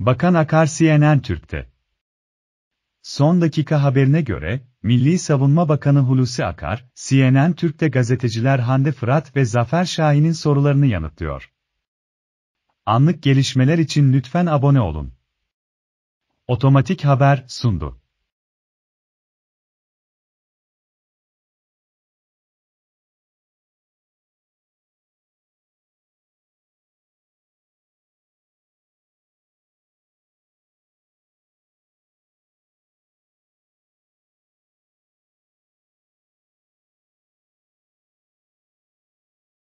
Bakan Akar CNN Türk'te. Son dakika haberine göre, Milli Savunma Bakanı Hulusi Akar, CNN Türk'te gazeteciler Hande Fırat ve Zafer Şahin'in sorularını yanıtlıyor. Anlık gelişmeler için lütfen abone olun. Otomatik Haber sundu.